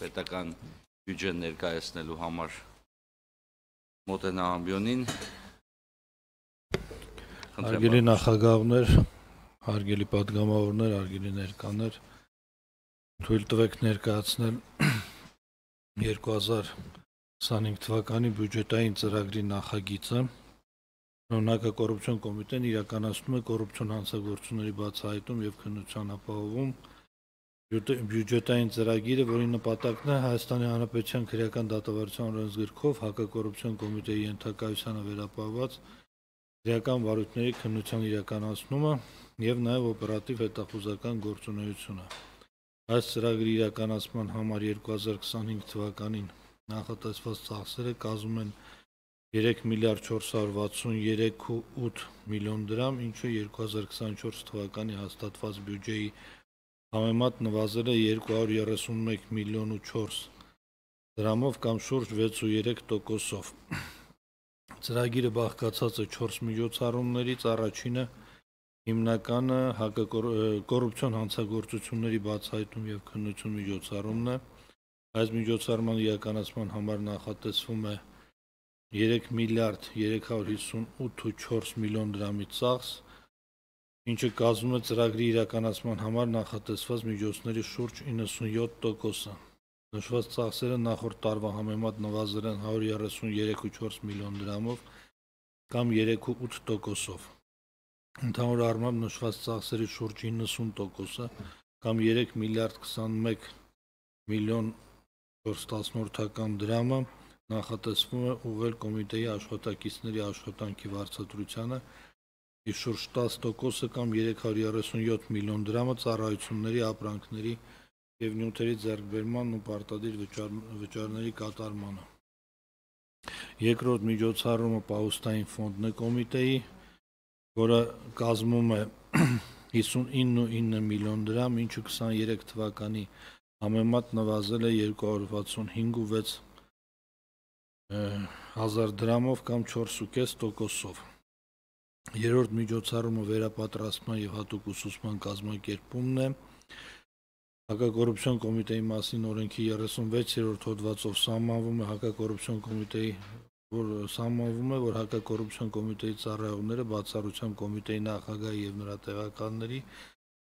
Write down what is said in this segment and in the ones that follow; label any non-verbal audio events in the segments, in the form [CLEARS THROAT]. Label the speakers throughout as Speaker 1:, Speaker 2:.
Speaker 1: պետական բյուջեն ներկայացնելու համար մոտենա ամբյոնին։ Հարգելի
Speaker 2: նախագահներ, հարգելի падգամավորներ, հարգելի ներկաներ, թույլ տվեք ներկայացնել 2025 [CLEARS THROAT] թվականի բյուջետային ծրագրի նախագիծը։ Նոնակա կոռուպցիոն կոմիտեն իրականացնում է կոռուպցիոն հանցագործությունների բացահայտում եւ քննության ապահովում Բյուջետային ծրագիրը, որի նպատակն է Հայաստանի Հանրապետության քրեական դատավարության օրենսգրքով հակակոռուպցիոն կոմիտեի ենթակայությանը վերապահված քրեական վարույթների քննության իրականացնումը եւ նաեւ օպերատիվ հետախուզական գործունեությունը։ Այս ծրագրի իրականացման համար 2025 թվականին նախատեսված ծախսերը կազմում են 3 միլիարդ 463.8 միլիոն դրամ, ինչը 2024 թվականի հաստատված բյուջեի 1.5 համեմատ նվազել է 231 միլիոն ու 4 դրամով կամ շուրջ 6.3%-ով։ [CLEARS THROAT] Ծրագիրը բաղկացած է 4 միջոցառումներից, առաջինը հիմնականը հակակոռուպցիոն հանցագործությունների բացահայտում եւ քննություն միջոցառումն է։ Այս միջոցառման իրականացման համար նախատեսվում է 3 միլիարդ 358.4 միլիոն դրամի ծախս, ինչը կազմում է ծրագրի իրականացման համար նախատեսված միջոցների շուրջ 97%-ը։ Նշված ծախսերը նախորդ տարվա համեմատ նվազել են 133.4 միլիոն դրամով կամ 3.8%-ով։ Ընդհանուր առմամբ նշված ծախսերի շուրջ 90%-ը կամ 3 միլիարդ 21 միլիոն 418-ական դրամը նախատեսվում է ուղղել կոմիտեի աշխատակիցների աշխատանքի վարձատրությանը եւ շուրջ 10%-ը կամ 337 միլիոն դրամը ծառայությունների, ապրանքների եւ նյութերի ձեռքբերման ու պարտադիր վճար, վճարների կատարմանը։ Երկրորդ միջոցառումը Պաուստային ֆոնդն է կոմիտեի, որը կազմում է 59.9 միլիոն դրամ, ինչը 23 թվականի համեմատ նվազել է 265.6 հազար դրամով կամ 4.5%-ով։ Երրորդ միջոցառումը վերապատրաստման եւ հատուկ ուսուցման կազմակերպումն է։ Հակակոռուպցիոն կոմիտեի մասին օրենքի 36-րդ հոդվածով սահմանվում է հակակոռուպցիոն կոմիտեի որ սահմանվում է, որ հակակոռուպցիոն կոմիտեի ծառայողները բացառությամբ կոմիտեի նախագահի եւ նրա տեղակալների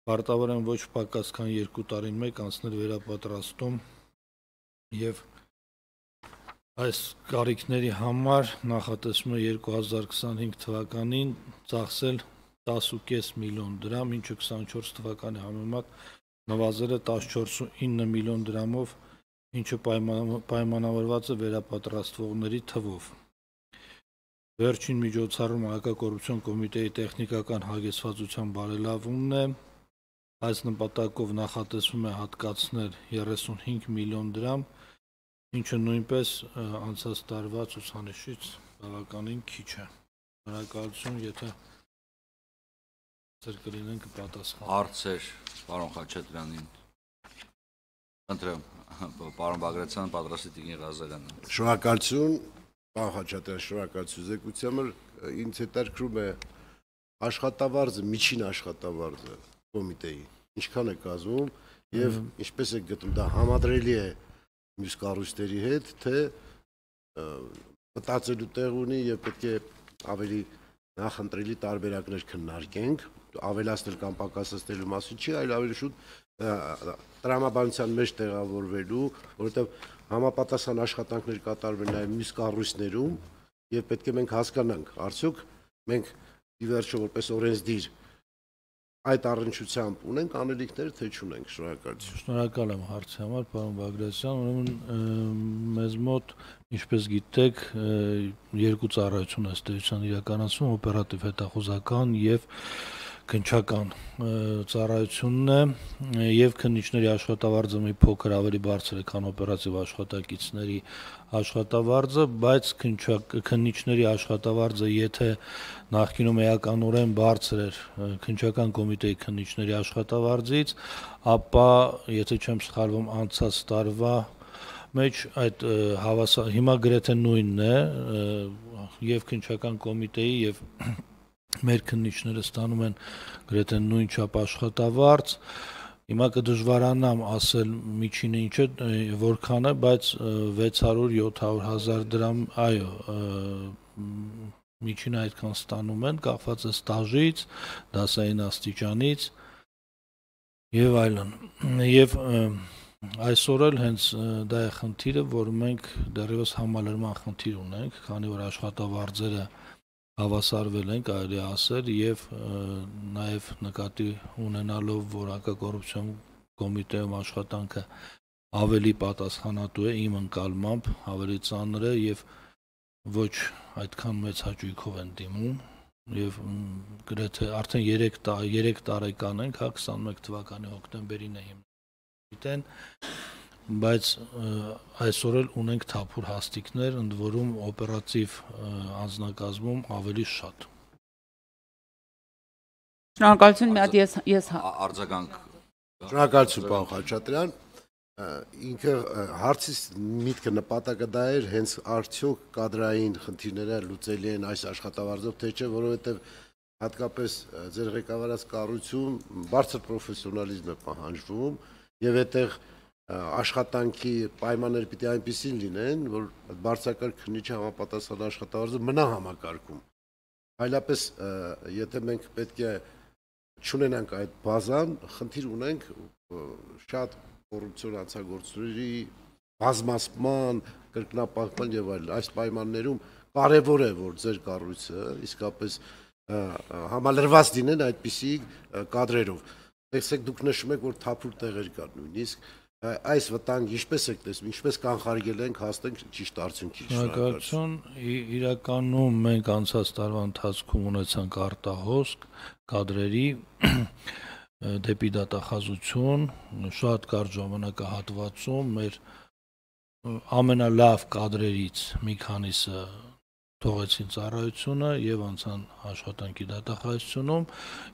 Speaker 2: պարտավոր են ոչ պակաս քան 2 տարին մեկ անցնել վերապատրաստում եւ Այս կարիքների համար նախատեսվում է 2025 թվականին ծախսել 10.5 միլիոն դրամ, ինչը 24 թվականի համեմատ նվազել է 14.9 միլիոն դրամով, ինչը պայմանավորված է վերապատրաստվողների թվով։ Վերջին միջոցառումը Հակակոռուպցիոն կոմիտեի տեխնիկական հագեցվածության բարելավումն է։ Այս նպատակով նախատեսվում է հատկացնել 35 միլիոն դրամ, ինչը նույնպես անցած տարվա ցուցանիշից բավականին քիչ է։ Բնակալություն, եթե ծեր կլինեն
Speaker 3: կպատասխան։
Speaker 1: Հարցեր պարոն Խաչատրյանին։ Ընտրեմ պարոն Բագրատյան պատրաստի Տիգին Ղազարյանը։
Speaker 3: Շնորհակալություն պարոն Խաչատրյան, շնորհակալություն զեկուցիամը ինձ հետաքրում է աշխատավարձը, միջին աշխատավարձը կոմիտեի։ Ինչքան է կազմում եւ ինչպես է գտնում դա համադրելի է մյուս կառույցների հետ, թե մտածելու տեղ ունի եւ պետք է ավելի նախընտրելի տարբերակներ քննարկենք, ավելացնել կամ պակասեցնելու մասին չի, այլ ավելի շուտ տրամաբանության մեջ տեղավորվելու, որովհետեւ համապատասխան աշխատանքներ կատարվեն նաեւ մյուս կառույցներում եւ պետք է մենք հասկանանք, արդյոք մենք ի վերջո որպես օրենսդիր որ այդ առնչությամբ ունենք անելիքներ թե չունենք շնորհակալություն
Speaker 2: շնորհակալ եմ հարցի համար պարոն Բագրատյան ուրեմն մեզ մոտ ինչպես գիտեք երկու ծառայություն է ստեղծան իրականացում օպերատիվ հետախուզական եւ և քնչական ծառայությունն է եւ քննիչների աշխատավարձը մի փոքր ավելի բարձր է, քան օպերատիվ աշխատակիցների աշխատավարձը, բայց քնչակ քննիչների աշխատավարձը, եթե նախկինում էականորեն բարձր էր քնչական կոմիտեի քննիչների աշխատավարձից, ապա եթե չեմ սխալվում, անցած տարվա մեջ այդ հավասար հիմա գրեթե նույնն է եւ քնչական կոմիտեի եւ և մեր քննիչները ստանում են գրեթե նույն չափ աշխատավարձ հիմա կդժվարանամ ասել միջինը ինչ է որքան է բայց 600-700 հազար դրամ այո միջինը այդքան ստանում են կախված է ստաժից դասային աստիճանից եւ այլն եւ Այսօր էլ հենց դա է խնդիրը, որ մենք դեռևս համալրման խնդիր ունենք, քանի որ աշխատավարձերը հավասարվել են, կարելի ասել, եւ նաեւ նկատի ունենալով, որ հակակոռուպցիոն կոմիտեում աշխատանքը ավելի պատասխանատու է իմ ընկալմամբ, ավելի ծանր է եւ ոչ այդքան մեծ հաճույքով են դիմում եւ գրեթե արդեն 3 3 տարեկան ենք, հա 21 թվականի հոկտեմբերին է իմ գիտեն բայց այսօր էլ ունենք թափուր հաստիկներ, ընդ որում օպերատիվ
Speaker 3: անձնակազմում ավելի շատ։
Speaker 4: Շնորհակալություն մի հատ ես ես հա-
Speaker 3: արձագանք։ Շնորհակալություն պարոն Խաչատրյան։ Ինքը հարցից միտքը նպատակը դա էր հենց արդյոք կադրային խնդիրները լուծելի են այս աշխատավարձով թե չէ, որովհետև հատկապես ձեր ղեկավարած կառույցում բարձր պրոֆեսիոնալիզմ է պահանջվում եւ այդտեղ այդ աշխատանքի պայմանները պիտի այնպեսին լինեն, որ բարձակարգ քննիչի համապատասխան աշխատավարձը մնա համակարգում։ Այլապես եթե մենք պետք է չունենանք այդ բազան, խնդիր ունենք շատ կոռուպցիոն անցագործների բազմացման, կրկնապահպան եւ այլն։ Այս պայմաններում կարեւոր է, որ ձեր կառույցը իսկապես համալրված դինեն այդպիսի կադրերով։ Տեսեք, դուք նշում եք, որ թափուր տեղեր կան, նույնիսկ այս վտանգ ինչպես եք տեսնում, ինչպես կանխարգել ենք հասնենք ճիշտ արդյունքի։ Շնորհակալություն։
Speaker 2: Իրականում մենք անցած տարվա ընթացքում ունեցանք արտահոսք կadrերի [CLEARS THROAT] դեպի դատախազություն, շատ կարճ ժամանակահատվածում մեր ամենալավ կadrերից մի քանիսը թողեցին ծառայությունը եւ անցան աշխատանքի դատախազությունում։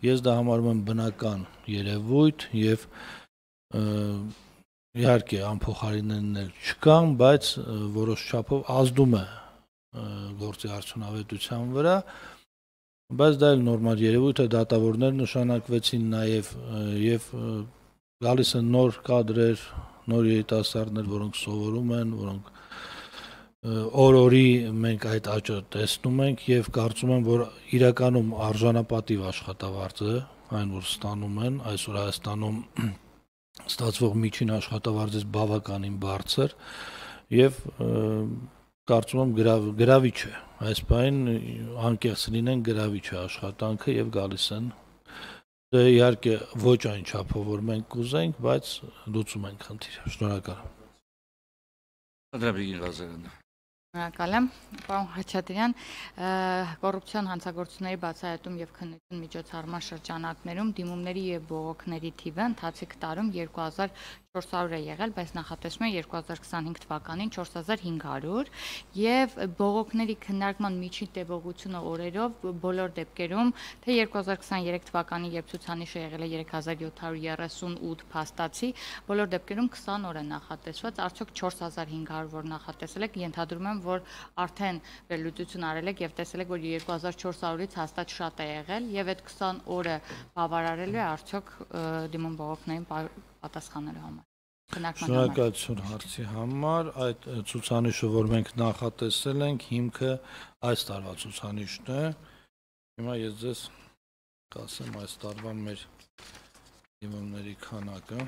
Speaker 2: Ես դա համարում եմ բնական երևույթ եւ և, և Իհարկե, անփոխարիններներ չկան, բայց որոշ չափով ազդում է գործի արդյունավետության վրա, բայց դա էլ նորմալ երևույթ է, դատավորներ նշանակվեցին նաև եւ գալիս են նոր կadrեր, նոր երիտասարդներ, որոնք սովորում են, որոնք օր-օրի մենք այդ աճը տեսնում ենք եւ կարծում եմ որ իրականում արժանապատիվ աշխատավարձը այն որ ստանում են այսօր Հայաստանում ստացվող միջին աշխատավարձից բավականին բարձր եւ կարծում եմ գրավ, գրավիչ է այս բան անկեղծ լինեն գրավիչ է աշխատանքը եւ գալիս են դե իհարկե ոչ այն չափով որ մենք կուզենք բայց լուծում ենք խնդիրը շնորհակալ եմ
Speaker 1: Ադրաբեգին Ղազարյանը
Speaker 4: Շնորհակալ եմ, պարոն Խաչատրյան, կոռուպցիոն հանցագործությունների բացահայտում եւ քննություն միջոցառման շրջանակներում դիմումների եւ բողոքների թիվը ընթացիկ տարում 2000 400 է եղել, բայց նախատեսվում է 2025 թվականին 4500 եւ բողոքների քննարկման միջի տևողությունը օրերով բոլոր դեպքերում թե 2023 թվականին երբ ցուցանիշը եղել է 3738 փաստացի, բոլոր դեպքերում 20 օր է նախատեսված, արդյոք 4500 որ նախատեսել եք, ենթադրում եմ, որ արդեն վերլուծություն արել եք եւ տեսել եք, որ 2400-ից հաստատ շատ է եղել եւ այդ 20 օրը բավարարելու է արդյոք դիմում բողոքներին պատասխանելու համար։ Շնորհակալություն
Speaker 2: հարցի համար։ Այդ ցուցանիշը, որ մենք նախատեսել ենք, հիմքը այս տարվա ցուցանիշն է։ Հիմա ես ձեզ կասեմ այս տարվա մեր դիմումների քանակը։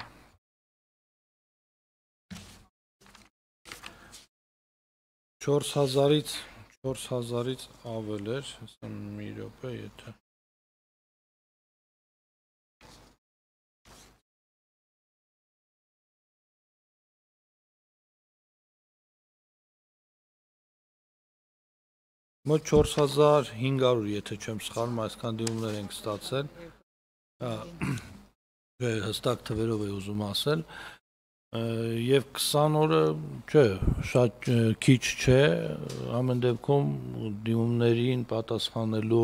Speaker 2: Չորս հազարից, չորս հազարից
Speaker 1: ավել էր, ասեմ մի րոպե, եթե մոտ
Speaker 2: 4500 եթե չեմ սխալվում այսքան դիմումներ ենք ստացել [CLEARS THROAT] հստակ թվերով է ուզում ասել եւ 20 օրը չէ շատ քիչ չէ ամեն դեպքում դիմումներին պատասխանելու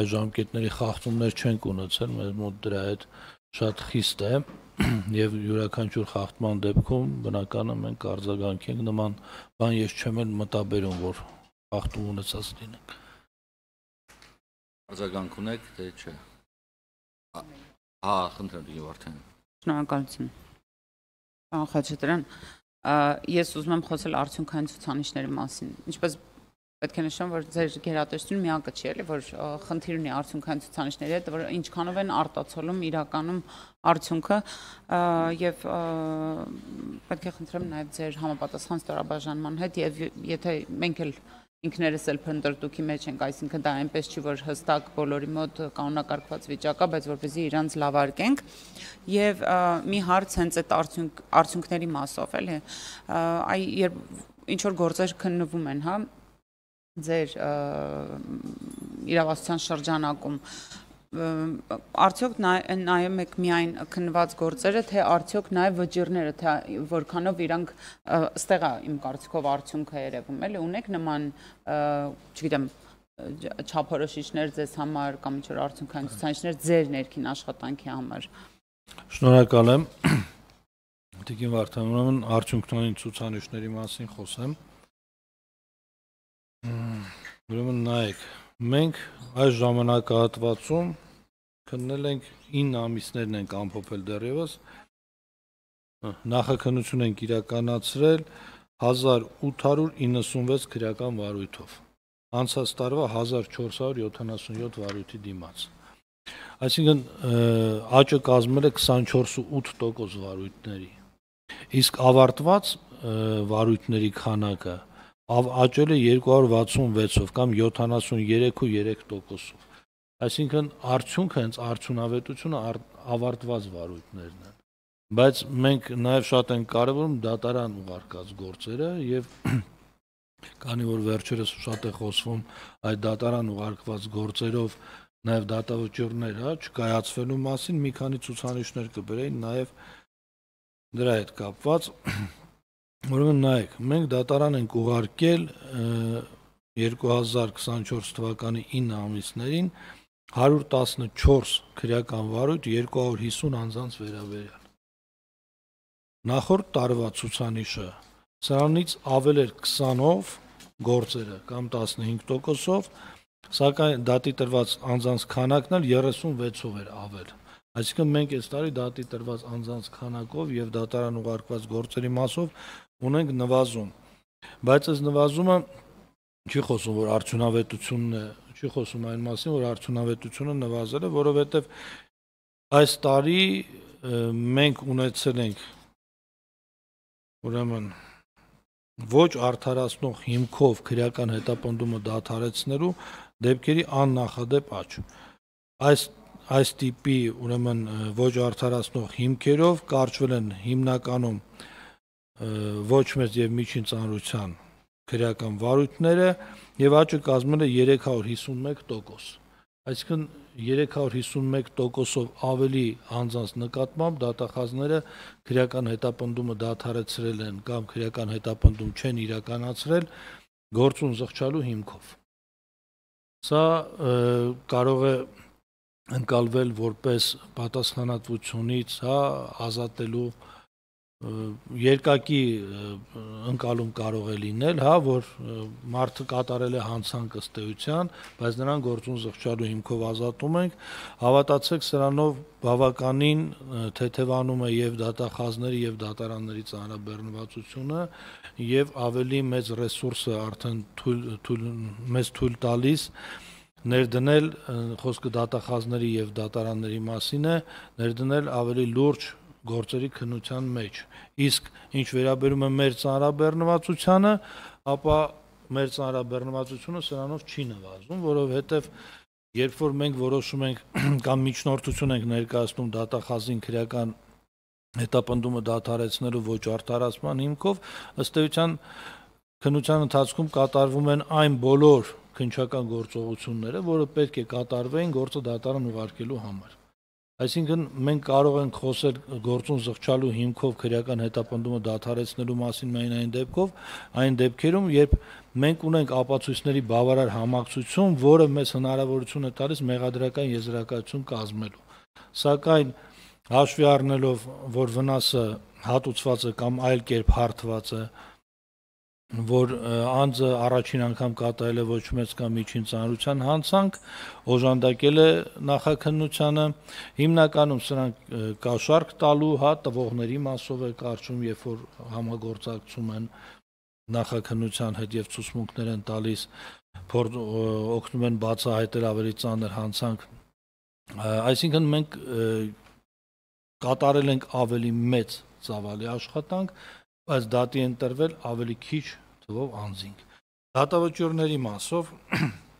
Speaker 2: այս ժամկետների խախտումներ չենք ունեցել մեր մոտ դրա հետ շատ խիստ է [CLEARS THROAT] եւ յուրաքանչյուր խախտման դեպքում բնականը մենք արձագանքենք նման բան ես չեմ էլ մտաբերում որ ախտու ունեցած լինենք։
Speaker 1: Արձագանք ունեք, թե չէ։ Հա, խնդրեմ դուք արդեն։
Speaker 4: Շնորհակալություն։ Պարոն Խաչատրյան, ես ուզում եմ խոսել արդյունքային ցուցանիշների մասին։ Ինչպես պետք է նշեմ, որ ձեր գերատեսչությունը միակը չի էլի, որ խնդիր ունի արդյունքային ցուցանիշների հետ, որ ինչքանով են արտացոլում իրականում արդյունքը եւ պետք է խնդրեմ նաեւ ձեր համապատասխան ստորաբաժանման հետ եւ եթե մենք էլ և, ինքներս էլ փնտրտուքի մեջ ենք, այսինքն դա այնպես չի, որ հստակ բոլորի մոտ կանոնակարգված վիճակա, բայց որպեսզի իրանց լավարկենք եւ մի հարց հենց այդ արդյունք արդյունքների մասով էլի այ երբ ինչ որ գործեր քննվում են, հա, ձեր իրավասության շրջանակում արդյոք նայում եք միայն քնված գործերը, թե արդյոք նաև վճիրները, թե որքանով իրանք ստեղա իմ կարծիքով արդյունքը երևում, էլի ունեք նման, չգիտեմ, չափորոշիչներ ձեզ համար կամ ինչ որ արդյունքային ցուցանիշներ ձեր ներքին աշխատանքի համար։
Speaker 2: Շնորհակալ եմ։ Տիկին Վարդանովն արդյունքային ցուցանիշների մասին խոսեմ։ Ուրեմն նայեք, Մենք այս ժամանակահատվածում քննել ենք 9 ամիսներն ենք ամփոփել դեռևս նախաքնություն ենք իրականացրել 1896 քրական վարույթով անցած տարվա 1477 վարույթի դիմաց այսինքն աճը կազմել է 24.8% վարույթների իսկ ավարտված վարույթների քանակը 1896 աճել է 266-ով կամ 73.3%-ով։ Այսինքն արդյունքը հենց արդյունավետությունը ար, ավարտված վարույթներն են։ Բայց մենք նաև շատ են կարևորում դատարան ուղարկած գործերը եւ քանի [CLEARS THROAT] որ վերջերս շատ է խոսվում այդ դատարան ուղարկված գործերով նաև դատավճիռներ, հա, չկայացվելու մասին մի քանի ցուցանիշներ կբերեին նաև դրա հետ կապված Ուրեմն նայեք, մենք դատարան ենք ուղարկել 2024 թվականի 9 ամիսներին 114 քրեական վարույթ 250 անձանց վերաբերյալ։ Նախորդ տարվա ցուցանիշը սրանից ավել էր 20-ով գործերը կամ 15%-ով, սակայն դատի տրված անձանց քանակն էլ 36-ով էր ավել։ Այսինքն մենք այս տարի դատի տրված անձանց քանակով եւ դատարան ուղարկված գործերի մասով ունենք նվազում բայց այս նվազումը չի խոսում որ արդյունավետությունն է չի խոսում այն մասին որ արդյունավետությունը նվազել է որովհետև այս տարի մենք ունեցել ենք ուրեմն ոչ արդարացնող հիմքով քրեական հետապնդումը դադարեցնելու դեպքերի աննախադեպ աճ։ Այս այս տիպի ուրեմն ոչ արդարացնող հիմքերով կարճվել են հիմնականում ոչ մեծ եւ միջին ծանրության քրեական վարույթները եւ աճը կազմել է 351%։ Այսինքն 351%-ով ավելի անձանց նկատմամբ դատախազները քրեական հետապնդումը դադարեցրել են կամ քրեական հետապնդում չեն իրականացրել գործուն զղջալու հիմքով։ Սա կարող է ընկալվել որպես պատասխանատվությունից, հա, ազատելու երկակի ընկալում կարող է լինել, հա, որ մարդը կատարել է հանցանկստ էության, բայց նրան գործուն զղջալու հիմքով ազատում ենք, հավատացեք սրանով բավականին թեթևանում է եւ դատախազների եւ դատարանների ծանրաբեռնվածությունը եւ ավելի մեծ ռեսուրսը արդեն թույլ թույլ մեզ թույլ տալիս ներդնել խոսքը դատախազների եւ դատարանների մասին է, ներդնել ավելի լուրջ գործերի քննության մեջ։ Իսկ ինչ վերաբերում է մեր ծանրաբեռնվածությանը, ապա մեր ծանրաբեռնվածությունը սրանով չի նվազում, որովհետև երբ որ մենք որոշում ենք [CLEARS THROAT] կամ միջնորդություն ենք ներկայացնում դատախազին քրեական հետապնդումը դադարեցնելու ոչ արդարացման հիմքով, ըստ էության քննության ընթացքում կատարվում են այն բոլոր քնչական գործողությունները, որը պետք է կատարվեին գործը դատարան ուղարկելու համար։ Այսինքն մենք կարող ենք խոսել գործուն զղջալու հիմքով քրեական հետապնդումը դադարեցնելու մասին միայն այն դեպքով, այն դեպքերում, երբ մենք ունենք ապացույցների բավարար համակցություն, որը մեզ հնարավորություն է տալիս մեղադրական եզրակացություն կազմելու։ Սակայն հաշվի առնելով, որ վնասը հատուցված է կամ այլ կերպ հարթված է, որ անձը առաջին անգամ կատարել է ոչ մեծ կամ միջին ծանրության հանցանք, օժանդակել է նախաքննությանը, հիմնականում սրանք կաշառք տալու, հա, տվողների մասով է կարճում, երբ որ համագործակցում են նախաքննության հետ եւ ցուցմունքներ են տալիս, որ օգնում են բացահայտել ավելի ծանր հանցանք։ Այսինքն մենք կատարել ենք ավելի մեծ ծավալի աշխատանք, բայց դատի են տրվել ավելի քիչ թվով անձինք։ Դատավճորների մասով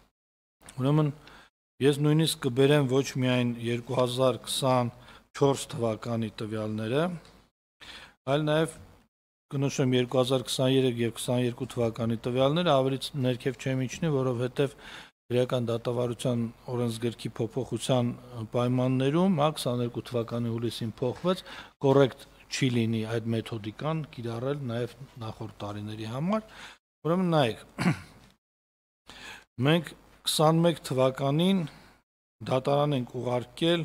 Speaker 2: [CLEARS THROAT] ուրեմն ես նույնիսկ կբերեմ ոչ միայն 2024 թվականի տվյալները, այլ նաև կնշեմ 2023 եւ 22 թվականի տվյալները ավելի ներքև չեմ իջնի, որովհետեւ իրական դատավարության օրենսգրքի փոփոխության պայմաններում հա 22 թվականի հուլիսին փոխվեց կոռեկտ չի լինի այդ մեթոդիկան կիրառել նաև նախորդ տարիների համար։ Ուրեմն նայեք։ Մենք 21 թվականին դատարան ենք ուղարկել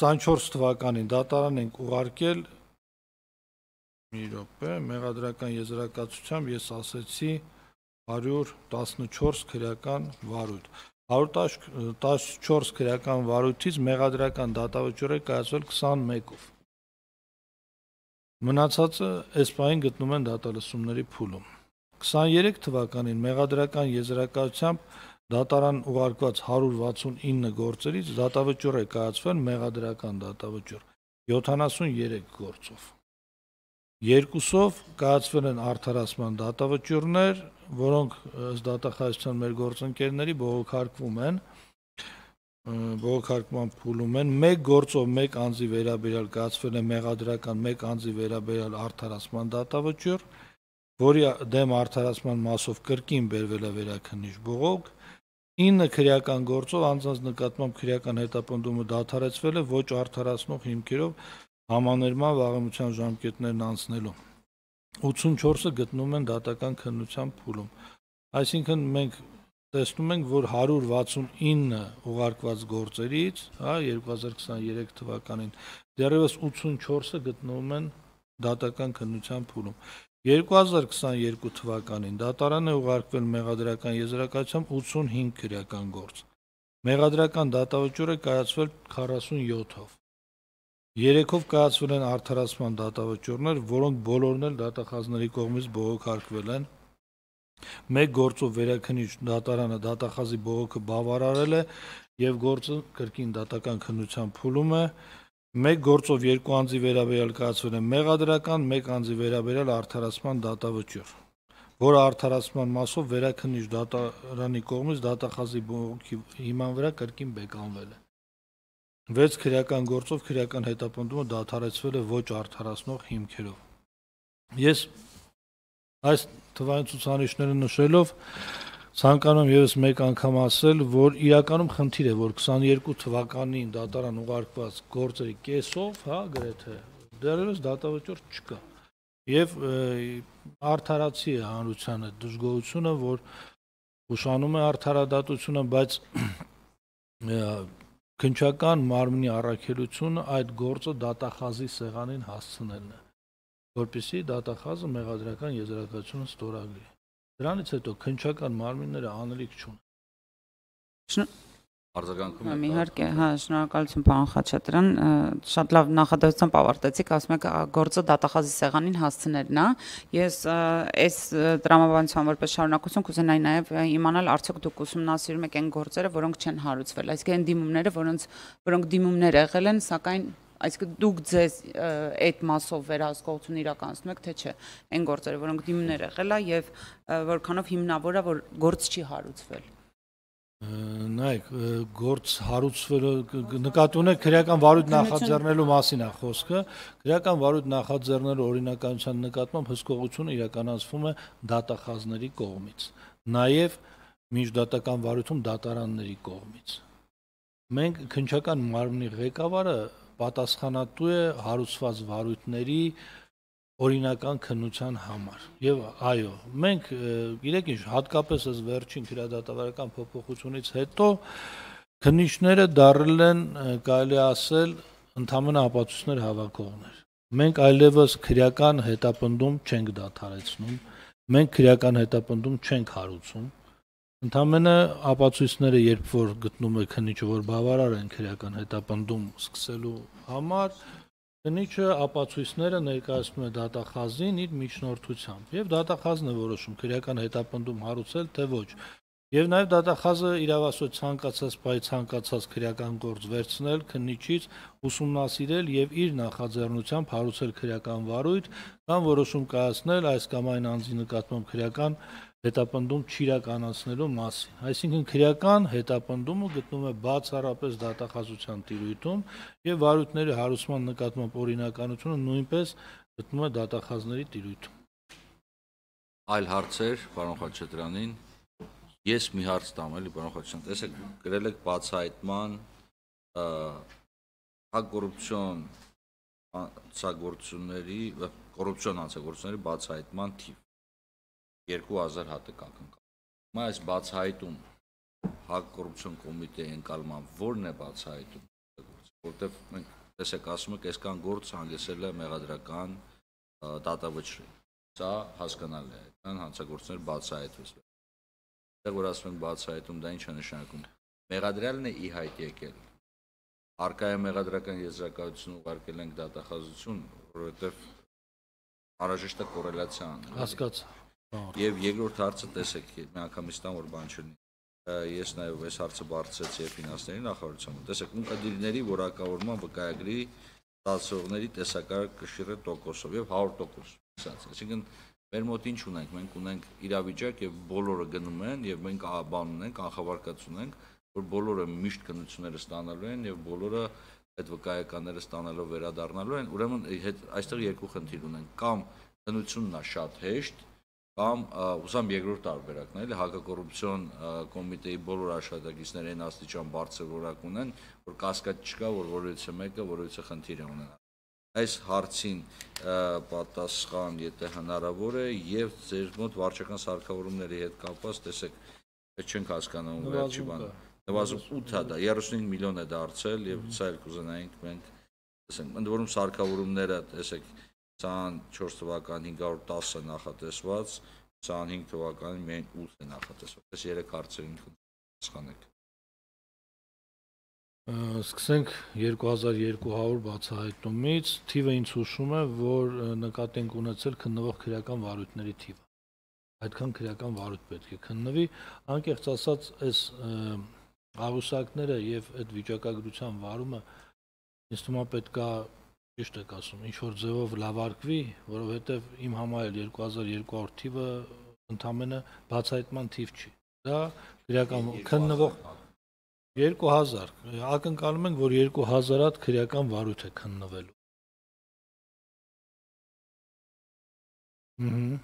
Speaker 2: 24 թվականին դատարան ենք ուղարկել մի րոպե մեղադրական եզրակացությամբ ես ասացի 114 քրական վարույթ։ 114 քրական վարույթից մեղադրական դատավճուր է կայացվել 21-ով։ Մնացածը այս պահին գտնում են դատալսումների փուլում։ 23 թվականին մեղադրական եզրակացությամբ դատարան ուղարկված 169 գործերից դատավճուր է կայացվել մեղադրական դատավճուր 73 գործով։ Երկուսով կայացվել են արդարացման դատավճուրներ, որոնք ըստ դատախազության մեր գործընկերների բողոքարկվում են բողոքարկման փուլում են մեկ գործով մեկ անձի վերաբերյալ կացվել է մեղադրական մեկ անձի վերաբերյալ արդարացման դատավճիռ որի դեմ արդարացման մասով կրկին բերվել է վերաքննիչ բողոք 9 քրեական գործով անձանց նկատմամբ քրեական հետապնդումը դադարեցվել է ոչ արդարացնող հիմքերով համաներման վաղեմության ժամկետներն անցնելու 84-ը գտնում են դատական քննության փուլում։ Այսինքն մենք տեսնում ենք, որ 169 ուղարկված գործերից, հա, 2023 թվականին դեռևս 84-ը գտնվում են դատական քննության փուլում։ 2022 թվականին դատարանը ուղարկվել մեղադրական եզրակացությամբ 85 քրեական գործ։ Մեղադրական դատավճիռը կայացվել 47-ով։ Երեքով կայացվել են արդարացման դատավճիռներ, որոնք բոլորն էլ դատախազների կողմից բողոքարկվել են։ Մեկ գործով վերաքնիչ դատարանը դատախազի բողոքը բավարարել է եւ գործը կրկին դատական քննության փուլում է։ Մեկ գործով երկու անձի վերաբերյալ կայացվել է մեղադրական, մեկ անձի վերաբերյալ արդարացման դատավճիռ, որը արդարացման մասով վերաքնիչ դատարանի կողմից դատախազի բողոքի հիման վրա կրկին բեկանվել է։ Վեց քրեական գործով քրեական հետապնդումը դադարեցվել է ոչ արդարացնող հիմքերով։ Ես այս թվային ցուցանիշները նշելով ցանկանում եւս մեկ անգամ ասել, որ իրականում խնդիր է, որ 22 թվականին դատարան ուղարկված գործերի կեսով, հա, գրեթե դեռևս դատավճոր չկա։ Եվ արդարացի է հանրությանը դժգոհությունը, որ հուշանում է արդարադատությունը, բայց քնչական մարմնի առաքելությունը այդ գործը դատախազի սեղանին հասցնելն է, որpիսի դատախազը մեղադրական եզրակացությունը ստորագրի։ Դրանից հետո քնչական մարմինները անելիք չունեն
Speaker 4: արձագանքում եք։ Իհարկե, հա, շնորհակալություն պարոն Խաչատրյան, շատ լավ նախադասությամբ ավարտեցիք, ասում եք գործը դատախազի սեղանին հասցներն է։ հա, Ես այս դրամաբանության որպես շարունակություն կուզենայի նաև իմանալ արդյոք դուք ուսումնասիրում եք այն գործերը, որոնք չեն հարուցվել, այսինքն այն դիմումները, որոնց որոնք դիմումներ եղել են, սակայն այսինքն դուք ձեզ այդ մասով վերահսկողություն իրականացնում եք, թե չէ։ Այն գործերը, որոնք դիմումներ եղել է եւ որքանով հիմնավոր է, որ գործ չի հարուցվել։
Speaker 2: Նայեք, գործ հարուցվելու նկատի ունեք քրեական վարույթ նախաձեռնելու մասին է խոսքը։ Քրեական վարույթ նախաձեռնելու օրինականության նկատմամբ հսկողությունը իրականացվում է դատախազների կողմից, նաև միջդատական վարույթում դատարանների կողմից։ Մենք քնչական մարմնի ղեկավարը պատասխանատու է հարուցված վարույթների օրինական քննության համար։ Եվ այո, մենք գիտեք ինչ, հատկապես այս վերջին քրադատավարական փոփոխությունից հետո քննիչները դարել են, կարելի ասել, ընդհանուր ապացույցներ հավաքողներ։ Մենք այլևս քրեական հետապնդում չենք դադարեցնում, մենք քրեական հետապնդում չենք հարուցում։ Ընդամենը ապացույցները, երբ որ գտնում է քննիչը, որ բավարար են քրեական հետապնդում սկսելու համար, Դնիչը ապացույցները ներկայացնում է դատախազին իր միջնորդությամբ եւ դատախազն է որոշում քրեական հետապնդում հարուցել թե ոչ։ Եվ նաեւ դատախազը իրավասոց ցանկացած բայ ցանկացած քրեական գործ վերցնել քննիչից ուսումնասիրել եւ իր նախաձեռնությամբ հարուցել քրեական վարույթ կամ որոշում կայացնել այս կամ այն անձի նկատմամբ քրեական հետապնդում չիրականացնելու մասին։ Այսինքն քրեական հետապնդումը գտնվում է բացառապես դատախազության տիրույթում եւ վարույթների հարուսման նկատմամբ օրինականությունը նույնպես գտնվում է դատախազների տիրույթում։
Speaker 1: Այլ հարցեր պարոն Խաչատրյանին։ Ես մի հարց տամ էլի պարոն Խաչատրյան, տեսեք գրել եք բացահայտման հակկոռուպցիոն ցագորցությունների կոռուպցիոն անցագործությունների բացահայտման թիվ 2000 հատիկ ակնկալ։ Հիմա այս բացահայտում Հակ կոռուպցիոն կոմիտեի ընկալման ո՞րն է բացահայտում, որտեվ մենք տեսեք ասում եք, այսքան գործ հանգեցել է մեղադրական դատավճռի։ Սա հասկանալի է, այդքան հանցագործներ բացահայտվեցին։ Այդտեղ որ ասում ենք բացահայտում, դա ի՞նչ է նշանակում։ Մեղադրյալն է ի հայտ եկել, արկայա մեղադրական եզրակացություն ուղարկել ենք դատախազություն, որովհետև անհրաժեշտ է կորելացիան։ Հասկացա։ Եվ երկրորդ հարցը տեսեք, միանգամիստան որ բան չլինի։ Ես նաև այս հարցը բարձրացրեցի եւ ֆինանսների նախարարությանը։ Տեսեք, ունկադիրների որակավորման վկայագրի տասողների տեսակարգ կշիռը տոկոսով եւ 100%։ Այսինքն այսինքն մեր մոտ ինչ ունենք, մենք ունենք իրավիճակ եւ բոլորը գնում են եւ մենք բան ունենք, անխավարկած ունենք, որ բոլորը միշտ կնությունները ստանալու են եւ բոլորը այդ վկայականները ստանալով վերադառնալու են։ Ուրեմն այդ այստեղ երկու խնդիր ունենք, կամ քնությունն է շատ հեշտ, կամ ուսամ երկրորդ տարբերակն էլ հակակոռուպցիոն կոմիտեի բոլոր աշխատակիցները այն աստիճան բարձր որակ ունեն, որ կասկած չկա, որ որևիցե մեկը որևիցե խնդիր է ունենա։ Այս հարցին պատասխան, եթե հնարավոր է, եւ ձեր մոտ վարչական սարքավորումների հետ կապված, տեսեք, չենք հասկանում վերջի բանը։ Նվազում 8-ա հա դա 35 միլիոն է դարձել եւ սա էլ կուզենայինք մենք, տեսենք, ընդ որում սարքավորումները, տեսեք, 24 թվականին 510-ը նախատեսված, 25 թվականին միայն 8-ը նախատեսված։ Այս երեք հարցերին պատասխանեք։
Speaker 2: Սկսենք 2200 բացահայտումից։ Թիվը ինձ հուշում է, որ նկատ ենք ունեցել քննվող քրական վարույթների թիվը։ Այդքան քրական վարույթ պետք է քննվի, անկեղծ ասած, այս աղյուսակները եւ այդ վիճակագրության վարումը ինձ թվում է պետքա ճիշտ եք ասում, ինչ որ ձևով լավարկվի, որովհետև իմ համար էլ 2200 թիվը ընդամենը բացահայտման թիվ չի։ Դա քրեական քննվող 2000, ակնկալում ենք, որ 2000 հատ քրեական վարույթ է քննվելու։
Speaker 1: Հհհ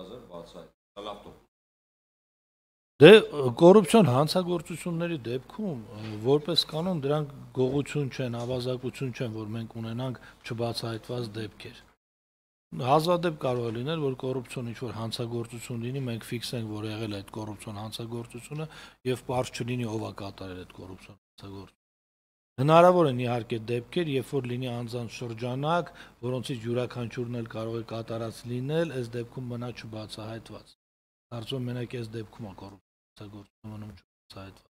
Speaker 1: 2000 բացահայտ։ Լավ տոք Դե կոռուպցիոն հանցագործությունների
Speaker 2: դեպքում որպես կանոն դրանք գողություն չեն, ավազակություն չեն, որ մենք ունենանք չբացահայտված դեպքեր։ Հազվադեպ կարող է լինել, որ կոռուպցիոն ինչ որ հանցագործություն լինի, մենք ֆիքսենք, որ եղել է այդ կոռուպցիոն հանցագործությունը եւ բարձ չլինի ով է կատարել այդ կոռուպցիոն հանցագործությունը։ Հնարավոր են իհարկե դեպքեր, երբ որ լինի անձանց շրջանակ, որոնցից յուրաքանչյուրն էլ կարող է կատարած լինել, այս դեպքում մնա չբացահայտված։ Կարծում եմ մենակ այս դեպքում է կոռուպցիա ստեղծագործումն չուցայտված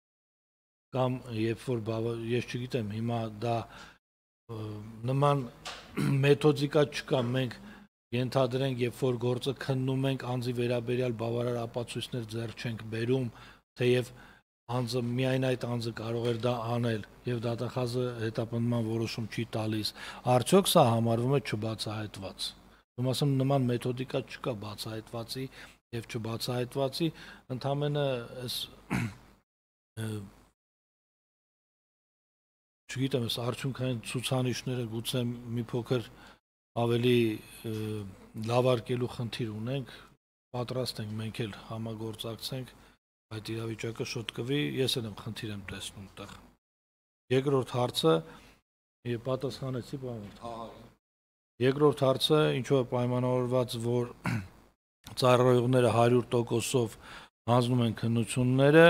Speaker 2: կամ երբ որ բավ, ես չգիտեմ հիմա դա նման [CLEARS THROAT] մեթոդիկա չկա մենք ենթադրենք երբ որ գործը քննում ենք անձի վերաբերյալ բավարար ապացույցներ ձեռք չենք բերում թեև անձը միայն այդ անձը կարող էր դա անել եւ դատախազը հետապնդման որոշում չի տալիս արդյոք սա համարվում է չբացահայտված ում ասում նման մեթոդիկա չկա բացահայտվածի եւ չբացահայտվածի ընդամենը այս [CLEARS THROAT] չգիտեմ, այս արդյունքային ցուցանիշները գուցե մի փոքր ավելի լավարկելու խնդիր ունենք, պատրաստ ենք մենք էլ համագործակցենք այդ իրավիճակը շոտ կվի, ես էլ եմ խնդիր եմ տեսնում տեղ։ Երկրորդ հարցը եւ պատասխանեցի բանը։ Հա։ Երկրորդ հարցը ինչու է պայմանավորված, որ ծառայողները 100%-ով հանձնում են քննությունները,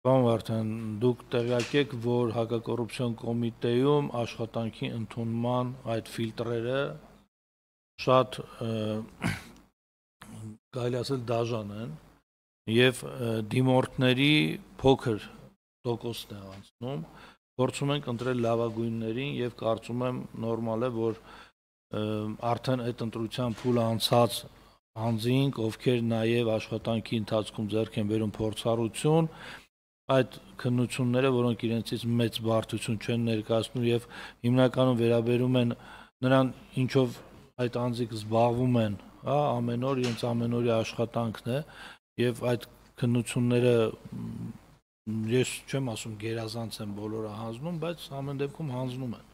Speaker 2: Բան Վարդան, դուք տեղյակ եք, որ հակակոռուպցիոն կոմիտեում աշխատանքի ընդունման այդ ֆիլտրերը շատ կարելի ասել դաժան են եւ դիմորդների փոքր տոկոսն է անցնում։ Փորձում ենք ընտրել լավագույններին եւ կարծում եմ նորմալ է, որ արդեն այդ ընտրության փուլը անցած հանձինք, ովքեր նաև աշխատանքի ընթացքում ձեռք են բերում փորձառություն, այդ քննությունները, որոնք իրենցից մեծ բարդություն չեն ներկայացնում եւ հիմնականում վերաբերում են նրան, ինչով այդ անձիկ զբաղվում են, հա, ամեն օր իրենց ամենօրյա աշխատանքն է եւ այդ քննությունները ես չեմ ասում գերազանց են բոլորը հանձնում, բայց ամեն դեպքում հանձնում են։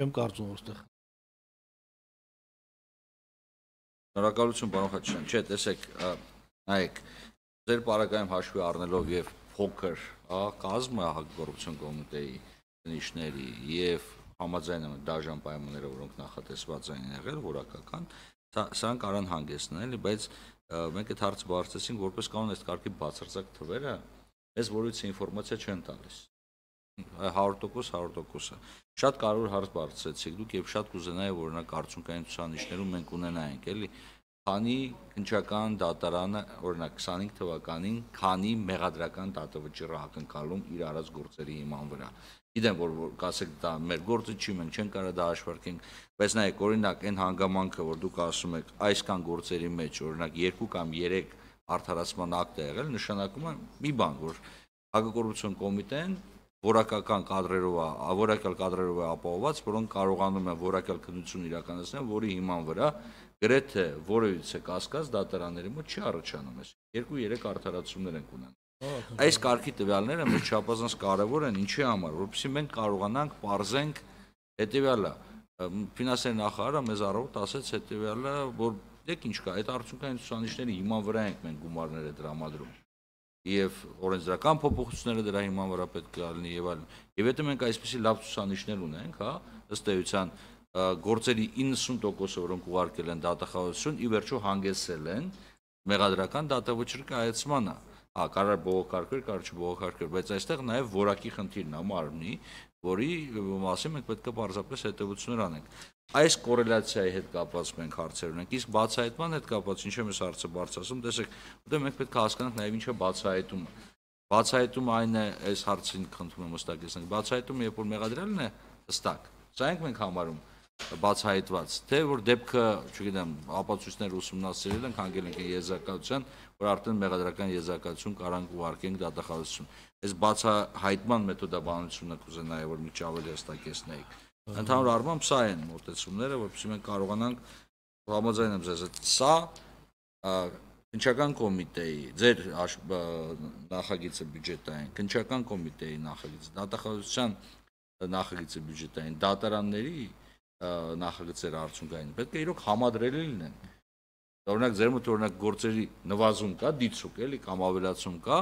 Speaker 2: Չեմ կարծում որտեղ
Speaker 1: Շնորհակալություն պարոն Խաչյան։ Չէ, տեսեք, նայեք, ձեր պարագայում հաշվի առնելով եւ փոքր կազմը հակգործություն կոմիտեի նիշների եւ համաձայնը դաժան պայմանները, որոնք նախատեսված են եղել որակական, սրանք արան հանգեցնել, բայց մենք այդ հարցը բարձրացինք որպես կանոն այդ կարգի բացարձակ թվերը մեզ որից ինֆորմացիա չեն տալիս։ 100% հա, 100%-ը։ Շատ կարևոր հարց բարձրացեք դուք եւ շատ կուզենայի որ օրինակ արդյունքային ցուցանիշներում մենք ունենայինք, էլի քանի քնչական դատարանը օրինակ 25 թվականին քանի մեղադրական դատավճիռը ակնկալում իր արած գործերի հիման վրա։ Գիտեմ որ, որ կասեք դա մեր գործը չի, մենք չենք կարող դա հաշվարկենք, բայց նայեք օրինակ այն հանգամանքը, որ դուք ասում եք, այսքան գործերի մեջ օրինակ 2 կամ 3 արդարացման ակտ է եղել, նշանակում է մի բան, որ հակակորպուսիոն կոմիտեն որակական կadrերով է, որակալ կadrերով է ապահոված, որոնք կարողանում են որակալ քննություն իրականացնել, որի հիման վրա գրեթե որևիցե կասկած դատարանների մոտ չի առաջանում ես։ 2-3 արդարացումներ ենք ունենում։ Այս կարգի տվյալները մեզ չափազանց կարևոր են ինչի համար, որովհետեւ մենք կարողանանք parzենք հետեւյալը։ Ֆինանսների նախարարը մեզ առավոտ ասաց հետեւյալը, որ դեք ինչ կա, այդ արդյունքային ցուցանիշները հիման վրա ենք մենք գումարները դրամադրում եւ օրենսդրական փոփոխությունները դրա հիման վրա պետք է լինի եւ այլն։ Եվ եթե մենք այսպեսի լավ ցուցանիշներ ունենք, հա, ըստ էության գործերի 90%-ը որոնք ուղարկել են դատախազություն, ի վերջո հանգեցել են մեղադրական դատավճիռի կայացմանը։ Հա, կարող է բողոքարկել, կարող չբողոքարկել, բայց այստեղ նաեւ որակի խնդիրն է, մարմնի, որի մասին մենք պետք է պարզապես հետևություններ անենք։ Այս կորելացիայի հետ կապված մենք հարցեր ունենք, իսկ բացահայտման հետ կապված ինչու եմ ես հարցը բարձրացնում, տեսեք, որտեղ դե մենք պետք է հասկանանք նաև ինչը բացահայտումը։ Բացահայտումը այն է, այս հարցին քննում եմ հստակ եսենք, բացահայտումը երբ որ մեղադրելն է հստակ։ Սա ենք մենք համարում բացահայտված, թե որ դեպքը, չգիտեմ, ապացույցներ ուսումնասիրել են, հանգել են եզակացության, որ արդեն մեղադրական եզակացություն կարանք ուղարկենք դատախազություն։ Այս բացահայտման մեթոդաբանությունը կուզենայի, որ մի ճավելի հստակեցնեիք։ Ընդհանուր առմամբ սա են մտածումները, որովհետեւ մենք կարողանանք համաձայն եմ ձեզ, սա քնչական կոմիտեի ձեր նախագիծը բյուջետային, քնչական կոմիտեի նախագիծը, դատախազության նախագիծը բյուջետային, դատարանների նախագծեր արդյունքային պետք է իրոք համադրել լինեն։ Օրինակ ձեր մոտ օրինակ գործերի նվազում կա, դիցուկ էլի կամ ավելացում կա,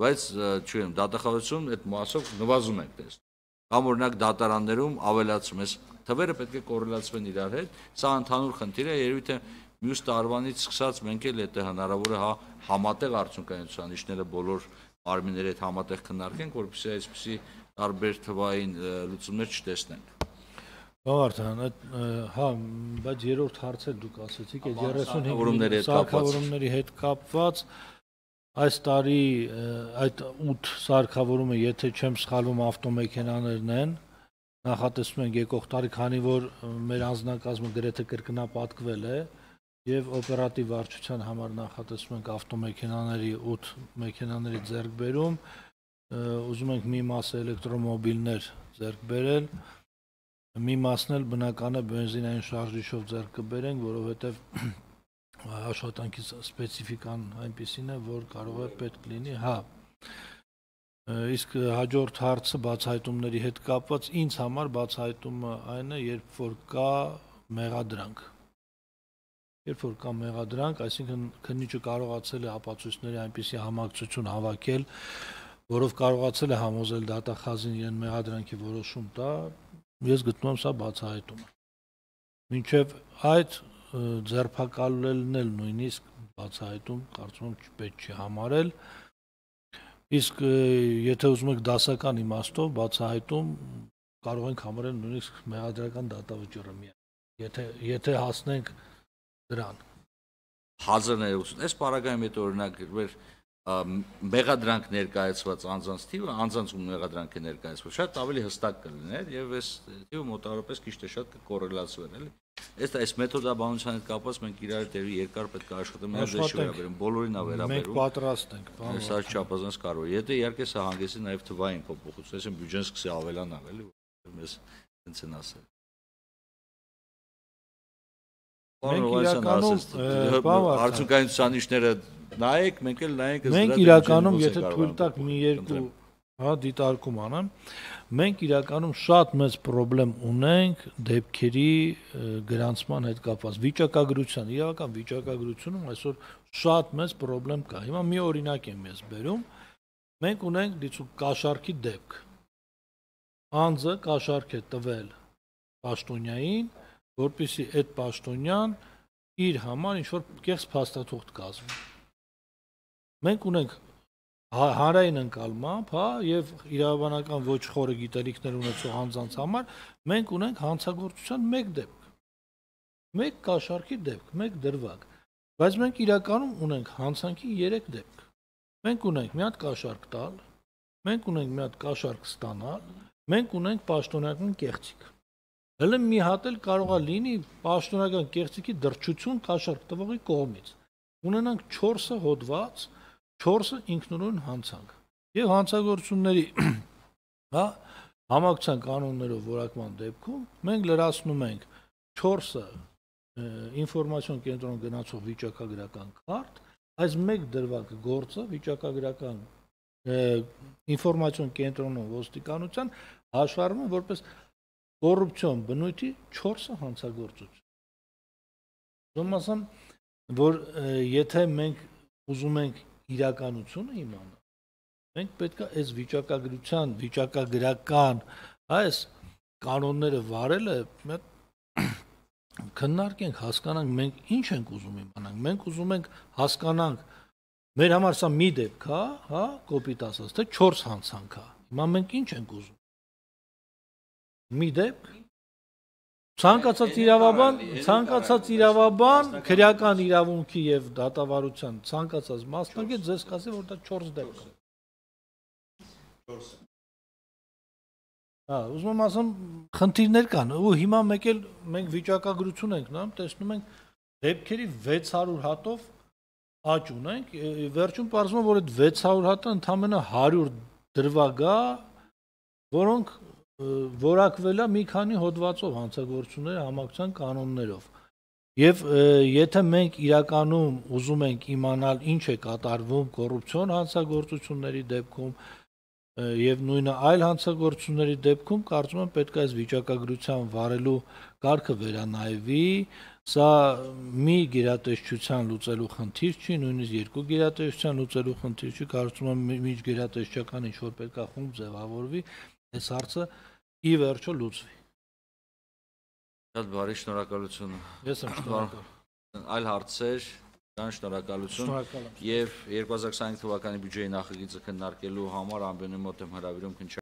Speaker 1: բայց չեմ դատախազություն այդ մասով նվազում եք տեսնում։ Կամ օրինակ դատարաններում ավելացում ես, թվերը պետք է կորելացվեն իրար հետ, սա ընդհանուր խնդիր է, երևի թե մյուս տարվանից սկսած մենք էլ էտե հնարավոր է հա համատեղ արդյունքային ցուցանիշները բոլոր մարմինների հետ համատեղ քննարկենք, որպեսզի այսպիսի տարբեր թվային լուծումներ չտեսնենք։
Speaker 2: Բավարարան, հա, բայց երրորդ հարցը դուք ասացիք, այդ 35 սակավորումների հետ կապված Այս տարի այդ 8 սարքավորումը, եթե չեմ սխալվում, ավտոմեքենաներն են։ Նախատեսում ենք եկող տարի, քանի որ մեր անձնակազմը գրեթե կրկնապատկվել է եւ օպերատիվ վարչության համար նախատեսում ենք ավտոմեքենաների 8 մեքենաների ձեռքբերում։ Ուզում ենք մի մասը էլեկտրոմոբիլներ ձեռք բերել, մի մասն էլ բնական է բենզինային շարժիչով ձեռք կբերենք, որովհետեւ աշխատանքի սպეციფიკան այնպեսին է, որ կարող է պետք լինի, հա։ Իսկ հաջորդ հարցը բացահայտումների հետ կապված, ինձ համար բացահայտումը այն է, երբ որ կա մեղադրանք։ Երբ որ կա մեղադրանք, այսինքն քննիչը կարողացել է ապացույցների այնպիսի համակցություն հավաքել, որով կարողացել է համոզել դատախազին իրեն մեղադրանքի որոշում տա, ես գտնում եմ սա բացահայտում։ Մինչև այդ ձերբակալելն էլ նույնիսկ բացահայտում կարծում եմ չպետք չի համարել իսկ եթե ուզում եք դասական իմաստով բացահայտում կարող ենք համարել նույնիսկ մեղադրական դատավճիռը միայն եթե եթե հասնենք դրան
Speaker 1: հազար ներողություն այս պարագայում եթե օրինակ մեր մեղադրանք ներկայացված անձանց թիվը անձանց ու մեղադրանքի ներկայացված շատ ավելի հստակ կլիներ եւ այս թիվը մոտավորապես քիչ թե շատ կկորելացվեր էլի Ըստ այս մեթոդաբանության հետ կապված մենք իրար դեր երկար պետք է աշխատենք նա դեշի վերաբերում, բոլորին ա վերաբերում։ Մենք պատրաստ ենք, բան։ Սա չափազանց կարող է։ Եթե իհարկե սա հանգեցի նաև թվային փոփոխություն, այսինքն բյուջեն սկսի ավելանալ, էլի, ես հենց են ասել։ Մենք իրականում արդյունքային ցուցանիշները նայեք, մենք էլ նայենք այս դրա։ Մենք իրականում եթե թույլ տակ
Speaker 2: մի երկու հա դիտարկում անեմ մենք իրականում շատ մեծ խնդրեմ ունենք դեպքերի գրանցման հետ կապված վիճակագրության իրական վիճակագրությունում այսօր շատ մեծ խնդրեմ կա հիմա մի օրինակ եմ ես բերում մենք ունենք դիցու կաշարքի դեպք անձը կաշարք է տվել պաշտոնյային որpիսի այդ պաշտոնյան իր համար ինչ որ կեղծ փաստաթուղթ կազմի մենք ունենք Հա, հանրային ընկալմամբ, հա, եւ իրավաբանական ոչ խորը գիտելիքներ ունեցող անձանց համար մենք ունենք հանցագործության մեկ դեպք։ Մեկ կաշառքի դեպք, մեկ դրվագ։ Բայց մենք իրականում ունենք հանցանքի 3 դեպք։ Մենք ունենք մի հատ կաշառք տալ, մենք ունենք մի հատ կաշառք ստանալ, մենք ունենք պաշտոնական կեղծիք։ Հələ մի հատ էլ կարող է լինի պաշտոնական կեղծիքի դրճություն կաշառք տվողի կողմից։ Ունենանք 4-ը հոդված, 4-ը ինքնուրույն հանցանք։ Եվ հանցագործությունների [CLEARS THROAT] հա համակցան կանոններով որակման դեպքում մենք լրացնում ենք 4-ը ինֆորմացիոն կենտրոն գնացող վիճակագրական քարտ, այս մեկ դրվագ գործը վիճակագրական ինֆորմացիոն կենտրոնում ոստիկանության հաշվառվում որպես կոռուպցիոն բնույթի 4-ը հանցագործություն։ Ուրեմն ասեմ, որ եթե մենք ուզում ենք իրականությունը իմանա։ Մենք պետք է այս վիճակագրության, վիճակագրական, այս կանոնները վարելը մենք [CLEARS THROAT] քննարկենք, հասկանանք մենք ինչ ենք ուզում իմանանք։ Մենք ուզում ենք հասկանանք մեր համար սա մի դեպք է, հա, կոպիտ ասած, թե 4 հանցանք է։ Հիմա մենք ինչ ենք ուզում։ Մի դեպք Ցանկացած իրավաբան, ցանկացած իրավաբան քրեական իրավունքի եւ դատավարության ցանկացած մասնակից ձեզ կասի, որ դա 4 դեպք է։ 4։ Հա, ուզում եմ ասեմ, խնդիրներ կան, ու հիմա մեկ էլ մենք վիճակագրություն ենք նամ, տեսնում ենք դեպքերի 600 հատով աճ ունենք, վերջում parzվում որ այդ 600 հատը ընդամենը 100 դրվագա, որոնք որակվել է մի քանի հոդվածով հանցագործությունների համակցան կանոններով։ Եվ եթե մենք իրականում ուզում ենք իմանալ ինչ է կատարվում կոռուպցիոն հանցագործությունների դեպքում եւ նույնը այլ հանցագործությունների դեպքում կարծում եմ պետք է այս վիճակագրության վարելու կարգը վերանայվի, սա մի գերատեսչության լուծելու խնդիր չի, նույնիսկ երկու գերատեսչության լուծելու խնդիր չի, կարծում եմ միջ գերատեսչական ինչ որ պետքա խումբ ձևավորվի, այս հարցը ի վերջո լուծվի։
Speaker 1: Շատ բարի շնորհակալություն։ Ես եմ շնորհակալ։ Այլ հարցեր, դրան շնորհակալություն։ Եվ 2025 թվականի բյուջեի նախագիծը քննարկելու համար ամբյոնի մոտ եմ հրավիրում քննիչ